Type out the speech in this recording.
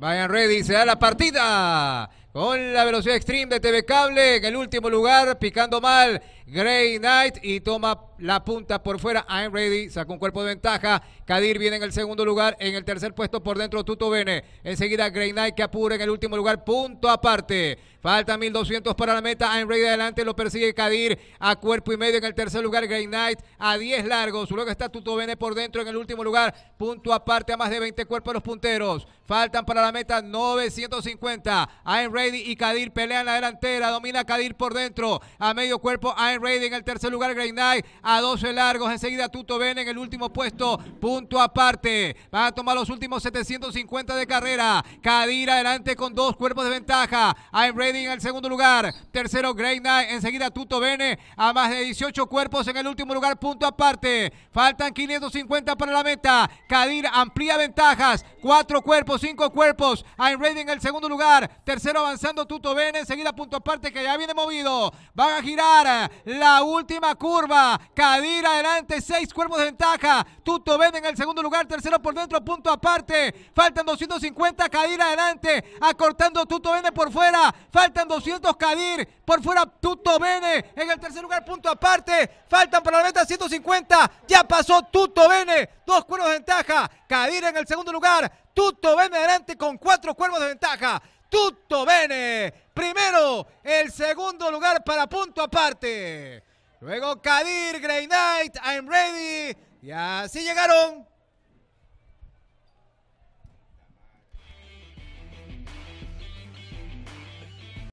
Vayan ready, se da la partida con la velocidad extreme de TV Cable en el último lugar, picando mal Grey Knight y toma la punta por fuera. I'm ready, saca un cuerpo de ventaja. Kadir viene en el segundo lugar, en el tercer puesto por dentro Tuto Vene. Enseguida Grey Knight que apura en el último lugar, punto aparte. Falta 1200 para la meta. I'm Ready adelante lo persigue Kadir a cuerpo y medio en el tercer lugar. Grey Knight a 10 largos. Luego está Bene por dentro en el último lugar. Punto aparte a más de 20 cuerpos los punteros. Faltan para la meta 950. I'm Ready y Kadir pelean la delantera. Domina Kadir por dentro. A medio cuerpo I'm Ready en el tercer lugar. Grey Knight a 12 largos. Enseguida Tuto Bene en el último puesto. Punto aparte. Van a tomar los últimos 750 de carrera. Kadir adelante con dos cuerpos de ventaja. I'm en el segundo lugar. Tercero, Grey Knight. Enseguida, Tuto Bene a más de 18 cuerpos en el último lugar, punto aparte. Faltan 550 para la meta. Kadir amplía ventajas. Cuatro cuerpos, cinco cuerpos. I'm Reading en el segundo lugar. Tercero, avanzando Tuto Bene. Enseguida, punto aparte que ya viene movido. Van a girar eh, la última curva. Kadir adelante, seis cuerpos de ventaja. Tuto Bene en el segundo lugar. Tercero por dentro, punto aparte. Faltan 250. Kadir adelante, acortando Tuto Bene por fuera. Faltan 200 Kadir. Por fuera Tuto Bene. En el tercer lugar, punto aparte. Faltan para la meta 150. Ya pasó Tuto Bene. Dos cuernos de ventaja. Kadir en el segundo lugar. Tuto Bene adelante con cuatro cuernos de ventaja. Tuto Bene. Primero, el segundo lugar para punto aparte. Luego Kadir, Grey Knight, I'm ready. Y así llegaron